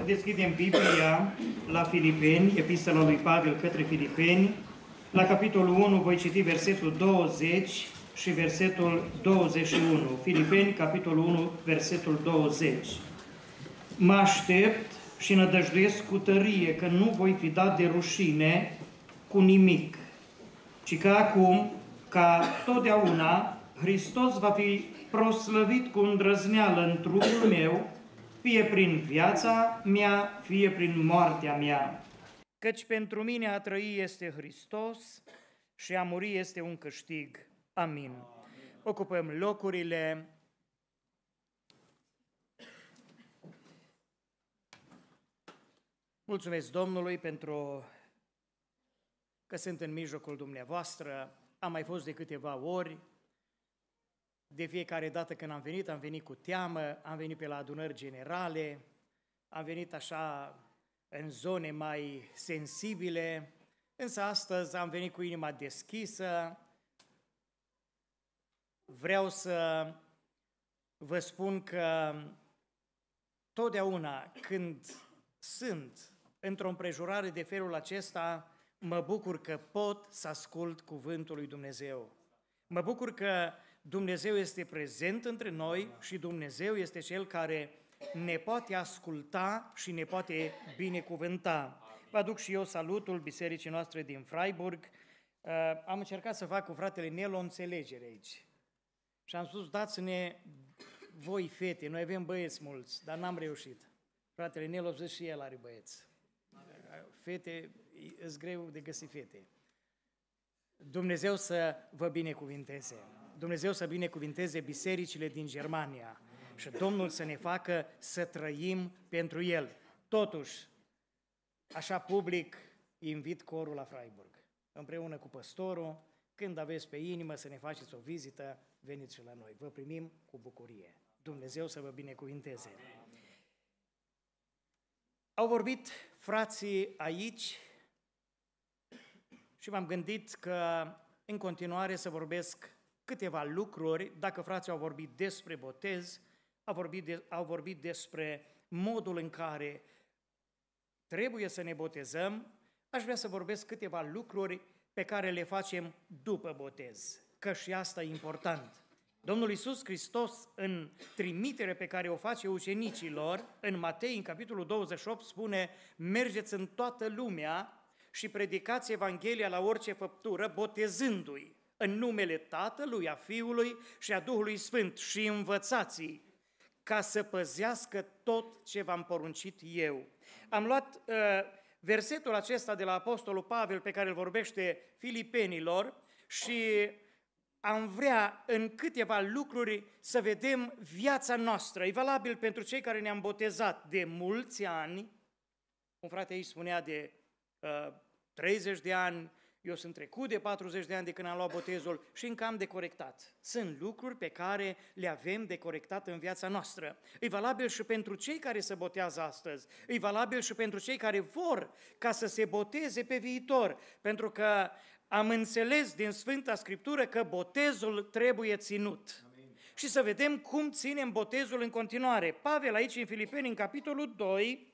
Să deschidem Biblia la Filipeni, epistola lui Pavel către Filipeni. La capitolul 1 voi citi versetul 20 și versetul 21. Filipeni, capitolul 1, versetul 20. Mă aștept și nădăjduiesc cu tărie că nu voi fi dat de rușine cu nimic, ci că acum, ca totdeauna, Hristos va fi proslăvit cu îndrăzneală în trupul meu, fie prin viața mea, fie prin moartea mea. Căci pentru mine a trăi este Hristos și a muri este un câștig. Amin. Ocupăm locurile. Mulțumesc Domnului pentru că sunt în mijlocul dumneavoastră. Am mai fost de câteva ori de fiecare dată când am venit, am venit cu teamă, am venit pe la adunări generale, am venit așa în zone mai sensibile, însă astăzi am venit cu inima deschisă. Vreau să vă spun că totdeauna când sunt într-o împrejurare de felul acesta, mă bucur că pot să ascult cuvântul lui Dumnezeu. Mă bucur că Dumnezeu este prezent între noi și Dumnezeu este Cel care ne poate asculta și ne poate binecuvânta. Vă aduc și eu salutul bisericii noastre din Freiburg. Uh, am încercat să fac cu fratele Nel o înțelegere aici. Și am spus, dați-ne voi fete, noi avem băieți mulți, dar n-am reușit. Fratele Nel a zis și el are băieți. Fete, e greu de găsit fete. Dumnezeu să vă binecuvinteze. Amin. Dumnezeu să binecuvinteze bisericile din Germania și Domnul să ne facă să trăim pentru El. Totuși, așa public, invit corul la Freiburg, împreună cu păstorul, când aveți pe inimă să ne faceți o vizită, veniți și la noi. Vă primim cu bucurie. Dumnezeu să vă binecuvinteze. Amen. Au vorbit frații aici și m-am gândit că în continuare să vorbesc câteva lucruri, dacă frații au vorbit despre botez, au vorbit, de, au vorbit despre modul în care trebuie să ne botezăm, aș vrea să vorbesc câteva lucruri pe care le facem după botez, că și asta e important. Domnul Iisus Hristos, în trimitere pe care o face ucenicilor, în Matei, în capitolul 28, spune Mergeți în toată lumea și predicați Evanghelia la orice făptură, botezându-i în numele Tatălui, a Fiului și a Duhului Sfânt și învățați ca să păzească tot ce v-am poruncit eu. Am luat uh, versetul acesta de la Apostolul Pavel pe care îl vorbește filipenilor și am vrea în câteva lucruri să vedem viața noastră. E valabil pentru cei care ne-am botezat de mulți ani, un frate aici spunea de uh, 30 de ani, eu sunt trecut de 40 de ani de când am luat botezul și încă am de corectat. Sunt lucruri pe care le avem de corectat în viața noastră. E valabil și pentru cei care se botează astăzi. E valabil și pentru cei care vor ca să se boteze pe viitor. Pentru că am înțeles din Sfânta Scriptură că botezul trebuie ținut. Amin. Și să vedem cum ținem botezul în continuare. Pavel aici în Filipeni, în capitolul 2,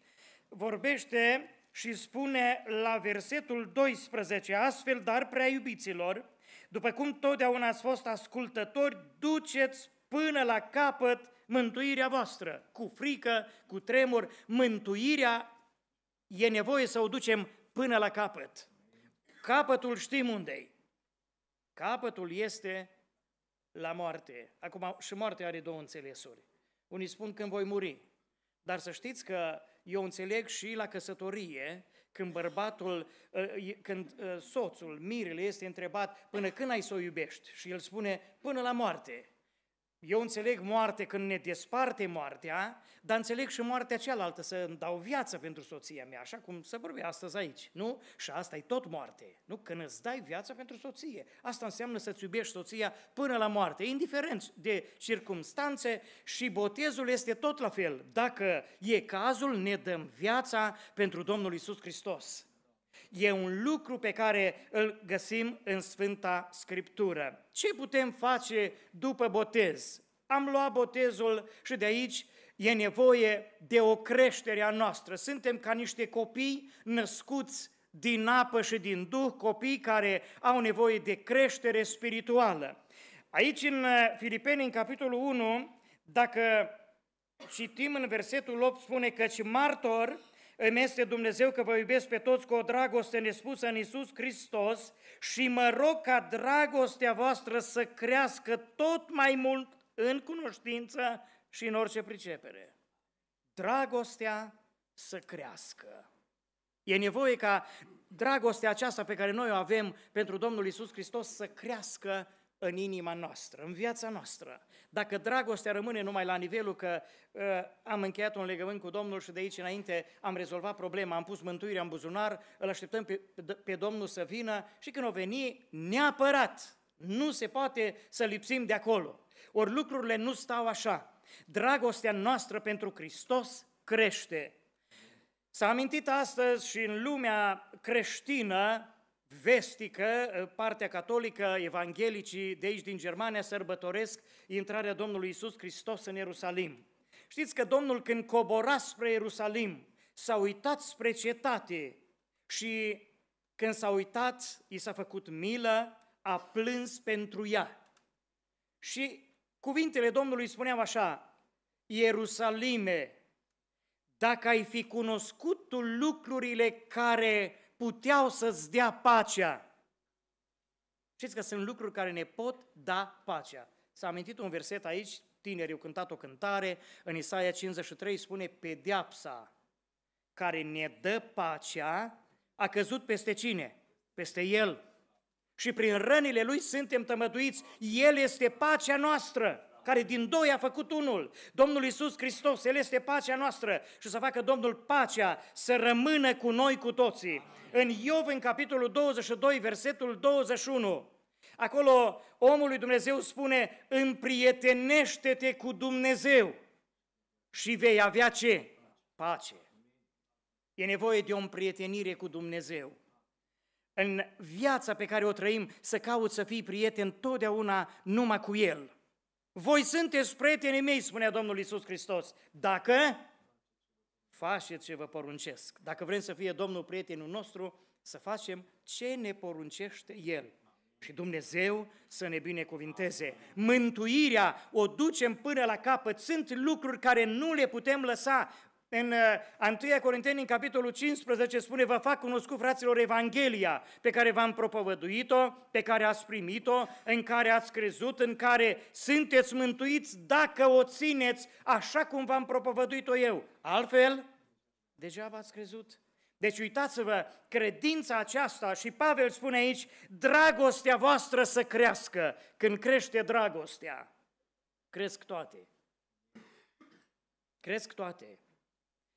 vorbește și spune la versetul 12, astfel, dar prea iubiților, după cum totdeauna ați fost ascultători, duceți până la capăt mântuirea voastră, cu frică, cu tremur, mântuirea e nevoie să o ducem până la capăt. Capătul știm unde Capătul este la moarte. Acum, și moartea are două înțelesuri. Unii spun când voi muri, dar să știți că eu înțeleg și la căsătorie, când bărbatul, ă, când ă, soțul, mirele, este întrebat până când ai să o iubești și el spune până la moarte. Eu înțeleg moarte când ne desparte moartea, dar înțeleg și moartea cealaltă, să îmi dau viață pentru soția mea, așa cum se vorbea astăzi aici, nu? Și asta e tot moarte, nu? Când îți dai viață pentru soție. Asta înseamnă să-ți iubești soția până la moarte, indiferent de circumstanțe și botezul este tot la fel. Dacă e cazul, ne dăm viața pentru Domnul Isus Hristos. E un lucru pe care îl găsim în Sfânta Scriptură. Ce putem face după botez? Am luat botezul și de aici e nevoie de o creștere a noastră. Suntem ca niște copii născuți din apă și din duh, copii care au nevoie de creștere spirituală. Aici în uh, Filipeni, în capitolul 1, dacă citim în versetul 8, spune căci martor îmi este Dumnezeu că vă iubesc pe toți cu o dragoste nespusă în Isus Hristos și mă rog ca dragostea voastră să crească tot mai mult în cunoștință și în orice pricepere. Dragostea să crească. E nevoie ca dragostea aceasta pe care noi o avem pentru Domnul Isus Hristos să crească în inima noastră, în viața noastră. Dacă dragostea rămâne numai la nivelul că uh, am încheiat un legământ cu Domnul și de aici înainte am rezolvat problema, am pus mântuirea în buzunar, îl așteptăm pe, pe Domnul să vină și când o veni, neapărat, nu se poate să lipsim de acolo. Ori lucrurile nu stau așa. Dragostea noastră pentru Hristos crește. S-a amintit astăzi și în lumea creștină vestică, ă, partea catolică, evanghelicii de aici din Germania sărbătoresc intrarea Domnului Isus Hristos în Ierusalim. Știți că Domnul când cobora spre Ierusalim, s-a uitat spre cetate și când s-a uitat, i s-a făcut milă, a plâns pentru ea. Și cuvintele Domnului spuneau așa, Ierusalime, dacă ai fi cunoscut tu lucrurile care puteau să-ți dea pacea. Știți că sunt lucruri care ne pot da pacea. S-a amintit un verset aici, tineri, au cântat o cântare, în Isaia 53 spune, pedeapsa care ne dă pacea a căzut peste cine? Peste El. Și prin rănile Lui suntem tămăduiți. El este pacea noastră care din doi a făcut unul. Domnul Iisus Hristos, El este pacea noastră și să facă Domnul pacea să rămână cu noi cu toții. În Iov, în capitolul 22, versetul 21, acolo omul lui Dumnezeu spune, împrietenește-te cu Dumnezeu și vei avea ce? Pace. E nevoie de o împrietenire cu Dumnezeu în viața pe care o trăim, să caut să fii prieten totdeauna numai cu El. Voi sunteți prietenii mei, spunea Domnul Isus Hristos, dacă faceți ce vă poruncesc. Dacă vrem să fie Domnul prietenul nostru, să facem ce ne poruncește El. Și Dumnezeu să ne binecuvinteze. Mântuirea o ducem până la capăt. Sunt lucruri care nu le putem lăsa. În 1 uh, Corinteni, în capitolul 15, spune, vă fac cunoscut, fraților, Evanghelia pe care v-am propovăduit-o, pe care ați primit-o, în care ați crezut, în care sunteți mântuiți dacă o țineți așa cum v-am propovăduit-o eu. Altfel, deja v-ați crezut. Deci uitați-vă, credința aceasta și Pavel spune aici, dragostea voastră să crească. Când crește dragostea, cresc toate. Cresc toate.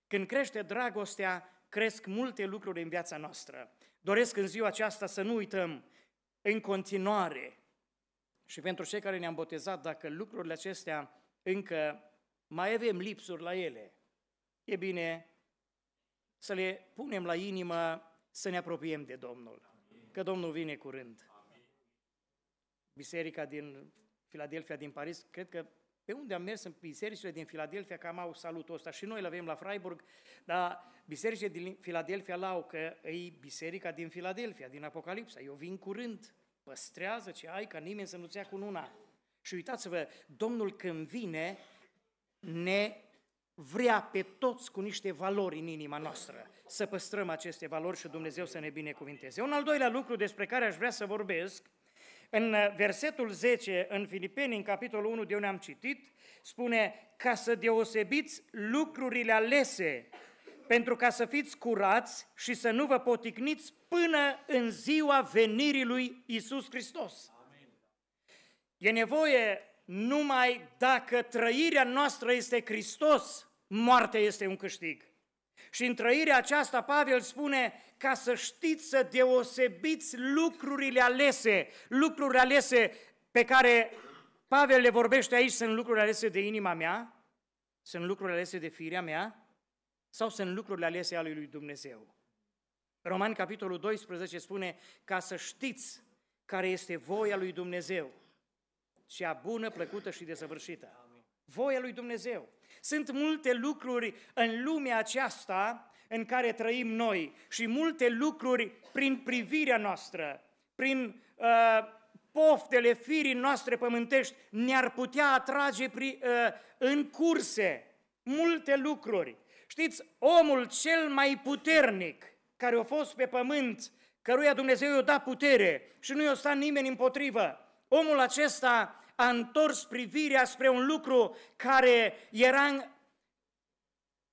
Când crește dragostea, cresc multe lucruri în viața noastră. Doresc în ziua aceasta să nu uităm în continuare și pentru cei care ne-am botezat, dacă lucrurile acestea încă mai avem lipsuri la ele, e bine să le punem la inimă, să ne apropiem de Domnul, că Domnul vine curând. Biserica din Filadelfia, din Paris, cred că pe unde am mers în bisericile din Filadelfia, cam au salutul ăsta și noi îl avem la Freiburg, dar bisericile din Filadelfia l-au, că e biserica din Filadelfia, din Apocalipsa. Eu vin curând, păstrează ce ai, ca nimeni să nu-ți ia cu una. Și uitați-vă, Domnul când vine, ne vrea pe toți cu niște valori în inima noastră să păstrăm aceste valori și Dumnezeu să ne binecuvinteze. Un al doilea lucru despre care aș vrea să vorbesc în uh, versetul 10, în Filipeni, în capitolul 1, de unde am citit, spune ca să deosebiți lucrurile alese, pentru ca să fiți curați și să nu vă poticniți până în ziua venirii lui Isus Hristos. Amen. E nevoie numai dacă trăirea noastră este Hristos, moartea este un câștig. Și în trăirea aceasta Pavel spune ca să știți să deosebiți lucrurile alese, lucrurile alese pe care Pavel le vorbește aici, sunt lucrurile alese de inima mea, sunt lucrurile alese de firea mea sau sunt lucrurile alese ale lui Dumnezeu. Roman capitolul 12 spune ca să știți care este voia lui Dumnezeu, cea bună, plăcută și desăvârșită. Amin voia lui Dumnezeu. Sunt multe lucruri în lumea aceasta în care trăim noi și multe lucruri prin privirea noastră, prin uh, poftele firii noastre pământești, ne-ar putea atrage pri, uh, în curse multe lucruri. Știți, omul cel mai puternic care a fost pe pământ, căruia Dumnezeu i-a dat putere și nu i-a stat nimeni împotrivă, omul acesta a întors privirea spre un lucru care era în,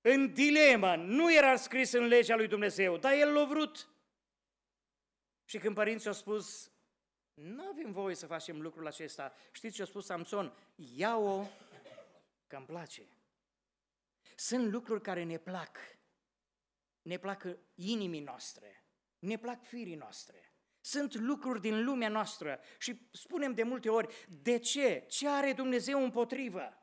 în dilemă, nu era scris în legea lui Dumnezeu, dar el l-a vrut. Și când părinții au spus, nu avem voie să facem lucrul acesta, știți ce a spus Samson? Ia-o că îmi place. Sunt lucruri care ne plac. Ne plac inimii noastre, ne plac firii noastre. Sunt lucruri din lumea noastră și spunem de multe ori, de ce? Ce are Dumnezeu împotrivă?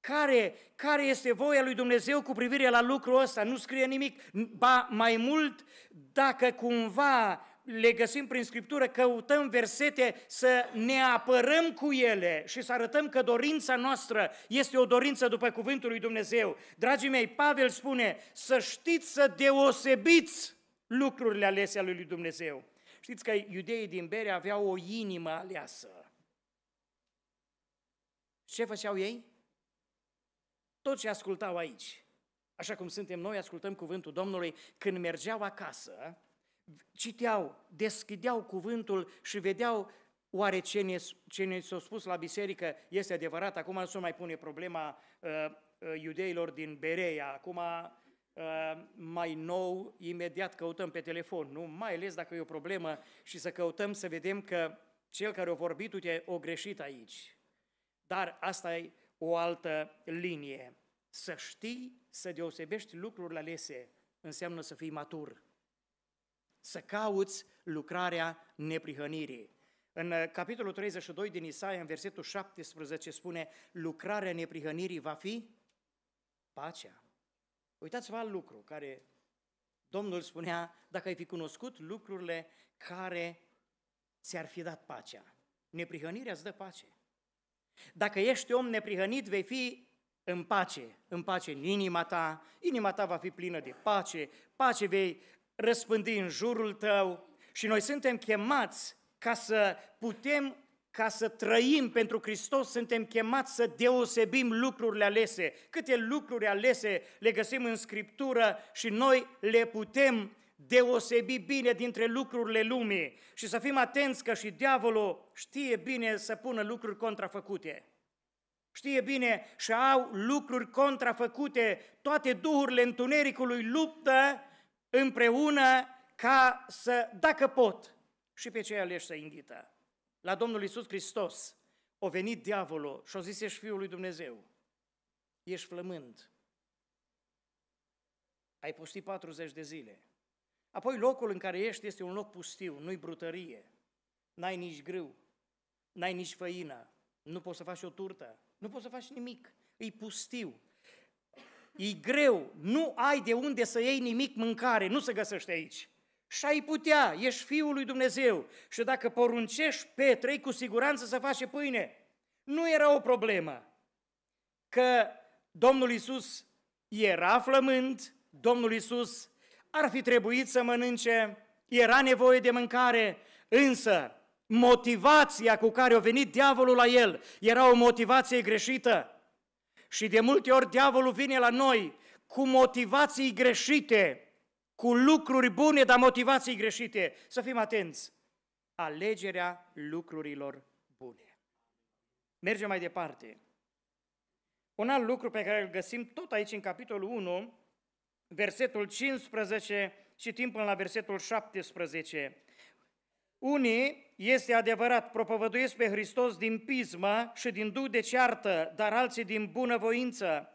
Care, care este voia lui Dumnezeu cu privire la lucrul ăsta? Nu scrie nimic. Ba, mai mult, dacă cumva le găsim prin Scriptură, căutăm versete să ne apărăm cu ele și să arătăm că dorința noastră este o dorință după cuvântul lui Dumnezeu. Dragii mei, Pavel spune să știți să deosebiți lucrurile alese ale lui Dumnezeu. Știți că iudeii din Bere aveau o inimă aleasă. Ce făceau ei? Tot ce ascultau aici, așa cum suntem noi, ascultăm cuvântul Domnului, când mergeau acasă, citeau, deschideau cuvântul și vedeau oare ce ne, ce ne s-a spus la biserică este adevărat. Acum nu se mai pune problema uh, uh, iudeilor din Berea, acum Ehm, mai nou, imediat căutăm pe telefon, nu? Mai ales dacă e o problemă și să căutăm să vedem că cel care a vorbit, uite, o greșit aici. Dar asta e o altă linie. Să știi să deosebești lucrurile alese înseamnă să fii matur. Să cauți lucrarea neprihănirii. În uh, capitolul 32 din Isaia, în versetul 17, spune lucrarea neprihănirii va fi pacea. Uitați-vă al lucru care Domnul spunea, dacă ai fi cunoscut lucrurile care ți-ar fi dat pacea. Neprihănirea îți dă pace. Dacă ești om neprihănit, vei fi în pace, în pace în inima ta, inima ta va fi plină de pace, pace vei răspândi în jurul tău și noi suntem chemați ca să putem ca să trăim pentru Hristos, suntem chemați să deosebim lucrurile alese. Câte lucruri alese le găsim în Scriptură și noi le putem deosebi bine dintre lucrurile lumii și să fim atenți că și diavolul știe bine să pună lucruri contrafăcute. Știe bine și au lucruri contrafăcute, toate duhurile întunericului luptă împreună ca să, dacă pot, și pe cei aleși să invită la Domnul Isus Hristos, o venit diavolul și o zis, ești Fiul lui Dumnezeu, ești flămând, ai pustit 40 de zile. Apoi locul în care ești este un loc pustiu, nu-i brutărie, n-ai nici grâu, n-ai nici făină, nu poți să faci o turtă, nu poți să faci nimic, e pustiu. E greu, nu ai de unde să iei nimic mâncare, nu se găsește aici și ai putea, ești Fiul lui Dumnezeu și dacă poruncești Petrei, cu siguranță să face pâine. Nu era o problemă că Domnul Isus era flământ, Domnul Isus ar fi trebuit să mănânce, era nevoie de mâncare, însă motivația cu care a venit diavolul la el era o motivație greșită. Și de multe ori diavolul vine la noi cu motivații greșite, cu lucruri bune, dar motivații greșite. Să fim atenți. Alegerea lucrurilor bune. Mergem mai departe. Un alt lucru pe care îl găsim tot aici în capitolul 1, versetul 15, citim până la versetul 17. Unii, este adevărat, propovăduiesc pe Hristos din pismă și din duc de ceartă, dar alții din bunăvoință.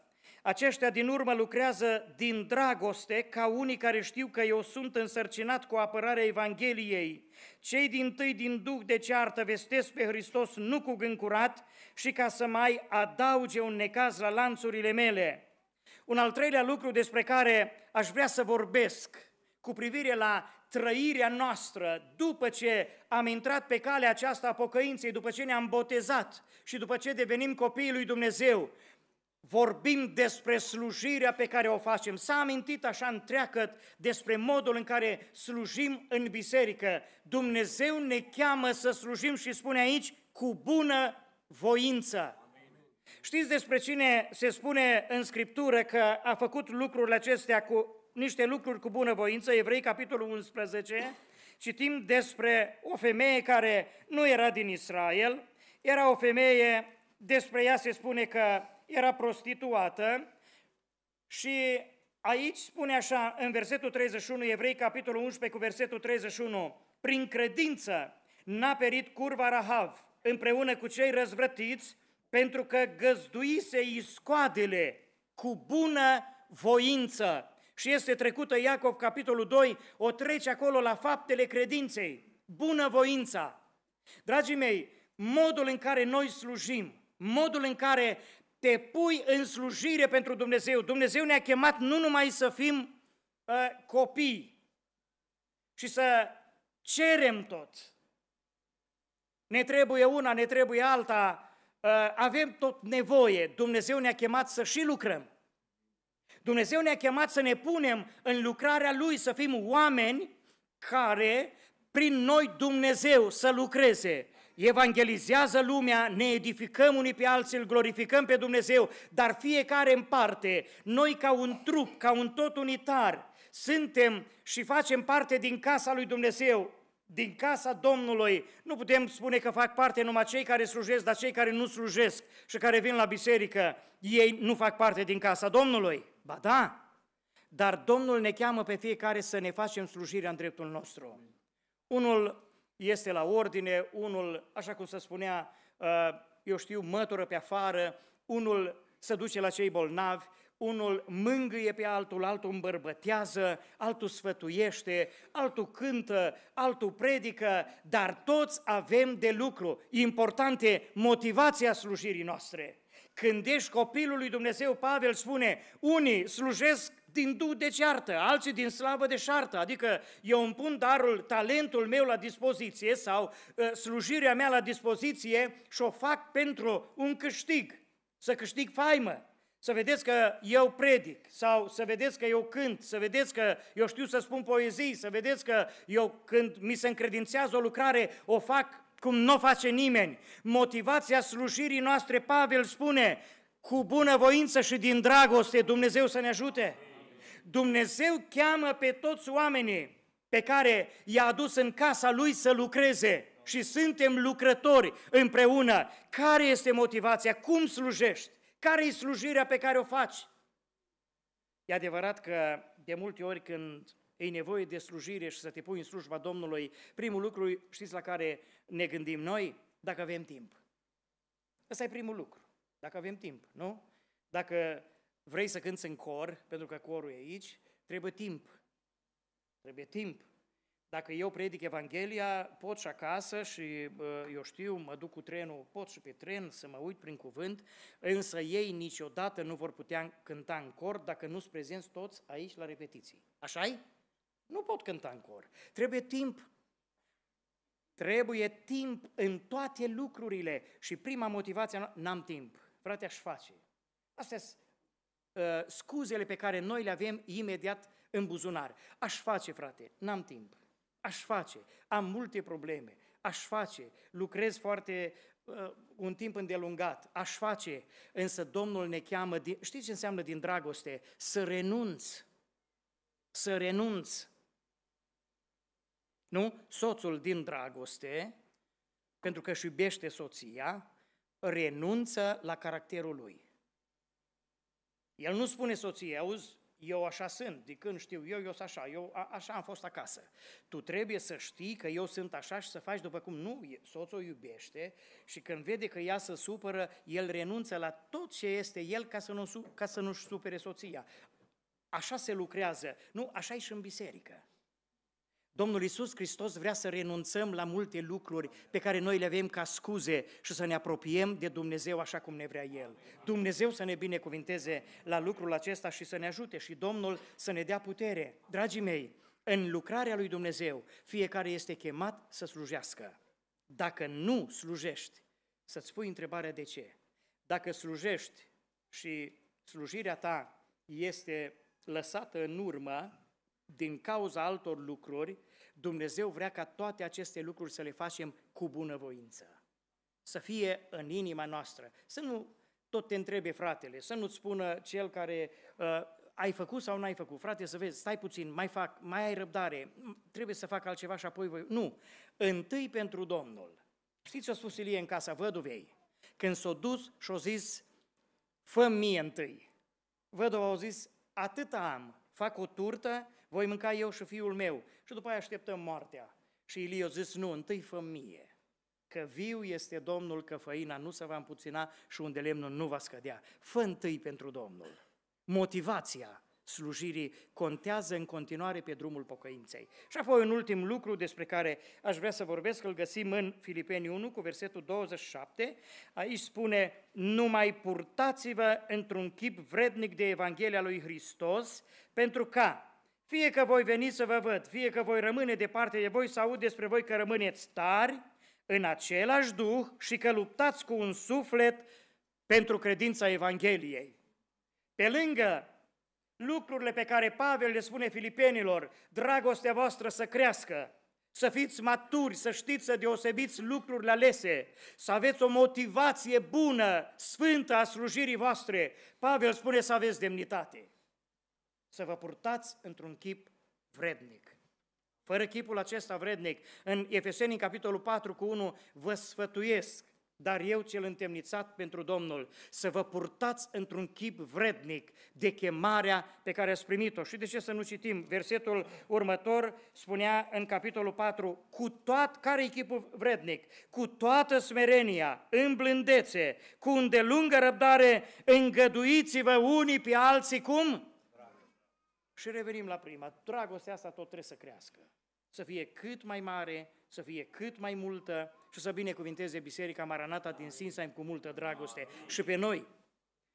Aceștia din urmă lucrează din dragoste ca unii care știu că eu sunt însărcinat cu apărarea Evangheliei. Cei din tâi din duh de ceartă vestesc pe Hristos nu cu gând curat și ca să mai adauge un necaz la lanțurile mele. Un al treilea lucru despre care aș vrea să vorbesc cu privire la trăirea noastră după ce am intrat pe calea aceasta a pocăinței, după ce ne-am botezat și după ce devenim copiii lui Dumnezeu, vorbim despre slujirea pe care o facem. S-a amintit așa întreagăt despre modul în care slujim în biserică. Dumnezeu ne cheamă să slujim și spune aici cu bună voință. Știți despre cine se spune în Scriptură că a făcut lucrurile acestea cu niște lucruri cu bună voință? Evrei capitolul 11, citim despre o femeie care nu era din Israel, era o femeie, despre ea se spune că era prostituată și aici spune așa în versetul 31, Evrei capitolul 11 cu versetul 31, prin credință n-a perit curva Rahav împreună cu cei răzvrătiți pentru că găzduise iscoadele cu bună voință. Și este trecută Iacov capitolul 2, o trece acolo la faptele credinței, bună voința. Dragii mei, modul în care noi slujim, modul în care te pui în slujire pentru Dumnezeu. Dumnezeu ne-a chemat nu numai să fim uh, copii și să cerem tot. Ne trebuie una, ne trebuie alta, uh, avem tot nevoie. Dumnezeu ne-a chemat să și lucrăm. Dumnezeu ne-a chemat să ne punem în lucrarea Lui, să fim oameni care, prin noi Dumnezeu, să lucreze evangelizează lumea, ne edificăm unii pe alții, îl glorificăm pe Dumnezeu, dar fiecare în parte, noi ca un trup, ca un tot unitar, suntem și facem parte din casa lui Dumnezeu, din casa Domnului. Nu putem spune că fac parte numai cei care slujesc, dar cei care nu slujesc și care vin la biserică, ei nu fac parte din casa Domnului. Ba da, dar Domnul ne cheamă pe fiecare să ne facem slujirea în dreptul nostru. Unul este la ordine, unul, așa cum se spunea, uh, eu știu, mătură pe afară, unul se duce la cei bolnavi, unul mângâie pe altul, altul îmbărbătează, altul sfătuiește, altul cântă, altul predică, dar toți avem de lucru. Importante motivația slujirii noastre. Când ești copilul lui Dumnezeu, Pavel spune, unii slujesc din du de deci ceartă, alții din slavă de deci șartă, adică eu îmi pun darul, talentul meu la dispoziție sau uh, slujirea mea la dispoziție și o fac pentru un câștig, să câștig faimă, să vedeți că eu predic, sau să vedeți că eu cânt, să vedeți că eu știu să spun poezii, să vedeți că eu când mi se încredințează o lucrare, o fac cum nu o face nimeni. Motivația slujirii noastre, Pavel spune, cu bună voință și din dragoste, Dumnezeu să ne ajute. Dumnezeu cheamă pe toți oamenii pe care i-a adus în casa lui să lucreze și suntem lucrători împreună. Care este motivația? Cum slujești? Care e slujirea pe care o faci? E adevărat că de multe ori când e nevoie de slujire și să te pui în slujba Domnului, primul lucru, știți la care ne gândim noi? Dacă avem timp. Ăsta e primul lucru. Dacă avem timp, nu? Dacă vrei să cânți în cor, pentru că corul e aici, trebuie timp. Trebuie timp. Dacă eu predic Evanghelia, pot și acasă și uh, eu știu, mă duc cu trenul, pot și pe tren să mă uit prin cuvânt, însă ei niciodată nu vor putea cânta în cor dacă nu sunt prezenți toți aici la repetiții. așa -i? Nu pot cânta în cor. Trebuie timp. Trebuie timp în toate lucrurile. Și prima motivație, n-am timp. Frate, aș face. Astea sunt Uh, scuzele pe care noi le avem imediat în buzunar. Aș face, frate, n-am timp. Aș face, am multe probleme, aș face, lucrez foarte uh, un timp îndelungat, aș face, însă Domnul ne cheamă, din, știți ce înseamnă din dragoste? Să renunți, să renunți. Nu? Soțul din dragoste, pentru că își iubește soția, renunță la caracterul lui. El nu spune soției, auzi, eu așa sunt, de când știu eu, eu sunt așa, eu a, așa am fost acasă. Tu trebuie să știi că eu sunt așa și să faci după cum nu, soțul o iubește și când vede că ea se supără, el renunță la tot ce este el ca să, nu, ca să nu-și supere soția. Așa se lucrează. Nu, așa e și în biserică. Domnul Isus Hristos vrea să renunțăm la multe lucruri pe care noi le avem ca scuze și să ne apropiem de Dumnezeu așa cum ne vrea El. Dumnezeu să ne binecuvinteze la lucrul acesta și să ne ajute și Domnul să ne dea putere. Dragii mei, în lucrarea lui Dumnezeu, fiecare este chemat să slujească. Dacă nu slujești, să-ți pui întrebarea de ce. Dacă slujești și slujirea ta este lăsată în urmă din cauza altor lucruri, Dumnezeu vrea ca toate aceste lucruri să le facem cu bunăvoință. Să fie în inima noastră. Să nu tot te întrebe fratele, să nu-ți spună cel care uh, ai făcut sau n-ai făcut. Frate, să vezi, stai puțin, mai fac, mai ai răbdare, trebuie să fac altceva și apoi voi... Nu, întâi pentru Domnul. Știți ce a spus Ilie în casa văduvei? Când s-a dus și a zis, fă mie întâi. Văduva a zis, atât am, fac o turtă, voi mânca eu și fiul meu și după aia așteptăm moartea. Și Ilie a zis, nu, întâi fă mie, că viu este Domnul, că făina nu se va împuțina și unde lemnul nu va scădea. Fă întâi pentru Domnul. Motivația slujirii contează în continuare pe drumul pocăinței. Și apoi un ultim lucru despre care aș vrea să vorbesc, îl găsim în Filipeni 1 cu versetul 27. Aici spune, nu mai purtați-vă într-un chip vrednic de Evanghelia lui Hristos, pentru că fie că voi veni să vă văd, fie că voi rămâne departe de voi, să aud despre voi că rămâneți tari în același duh și că luptați cu un suflet pentru credința Evangheliei. Pe lângă lucrurile pe care Pavel le spune filipenilor, dragostea voastră să crească, să fiți maturi, să știți să deosebiți lucrurile alese, să aveți o motivație bună, sfântă a slujirii voastre. Pavel spune să aveți demnitate, să vă purtați într-un chip vrednic. Fără chipul acesta vrednic, în Efeseni, capitolul 4 cu 1, vă sfătuiesc dar eu cel întemnițat pentru Domnul, să vă purtați într-un chip vrednic de chemarea pe care ați primit-o. Și de ce să nu citim? Versetul următor spunea în capitolul 4, cu tot care e chipul vrednic? Cu toată smerenia, în blândețe, cu îndelungă răbdare, îngăduiți-vă unii pe alții cum? Dragă. Și revenim la prima. Dragostea asta tot trebuie să crească. Să fie cât mai mare, să fie cât mai multă, și să binecuvinteze Biserica Maranata din Sinsaim cu multă dragoste. Și pe noi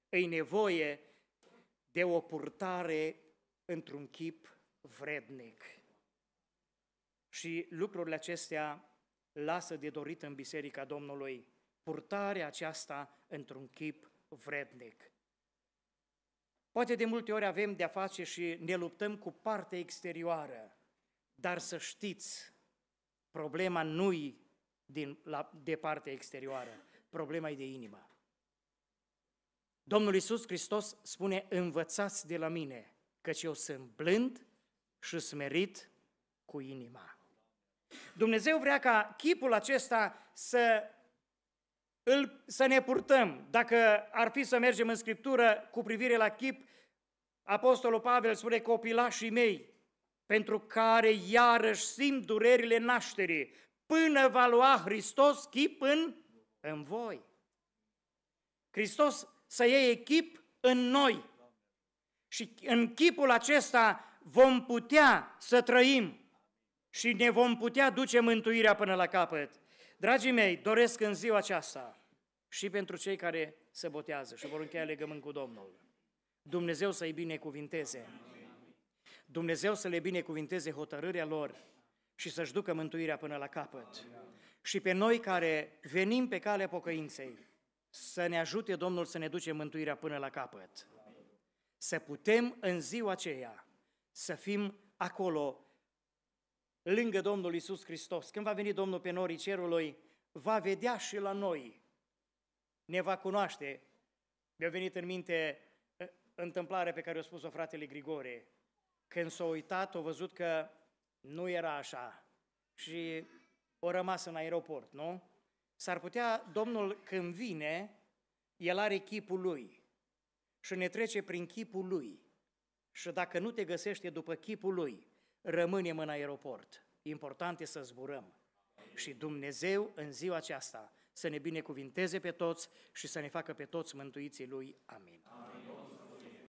e nevoie de o purtare într-un chip vrednic. Și lucrurile acestea lasă de dorit în Biserica Domnului. Purtarea aceasta într-un chip vrednic. Poate de multe ori avem de-a face și ne luptăm cu partea exterioară, dar să știți, problema nu-i din, la, de partea exterioară. Problema e de inimă. Domnul Iisus Hristos spune, învățați de la mine, căci eu sunt blând și smerit cu inima. Dumnezeu vrea ca chipul acesta să, îl, să ne purtăm. Dacă ar fi să mergem în Scriptură cu privire la chip, Apostolul Pavel spune, copilașii mei, pentru care iarăși simt durerile nașterii, până va lua Hristos chip în, în voi. Hristos să iei chip în noi. Și în chipul acesta vom putea să trăim și ne vom putea duce mântuirea până la capăt. Dragii mei, doresc în ziua aceasta și pentru cei care se botează și vor încheia legământ cu Domnul. Dumnezeu să-i binecuvinteze. Dumnezeu să le binecuvinteze hotărârea lor și să-și ducă mântuirea până la capăt. Și pe noi care venim pe calea pocăinței, să ne ajute Domnul să ne ducem mântuirea până la capăt. Să putem în ziua aceea să fim acolo, lângă Domnul Isus Hristos. Când va veni Domnul pe norii cerului, va vedea și la noi, ne va cunoaște. Mi-a venit în minte uh, întâmplarea pe care o spus-o fratele Grigore, când s-a uitat, a văzut că nu era așa și o rămas în aeroport, nu? S-ar putea, Domnul când vine, El are chipul Lui și ne trece prin chipul Lui. Și dacă nu te găsește după chipul Lui, rămânem în aeroport. Important e să zburăm. Și Dumnezeu în ziua aceasta să ne binecuvinteze pe toți și să ne facă pe toți mântuiții Lui. Amin. Amin.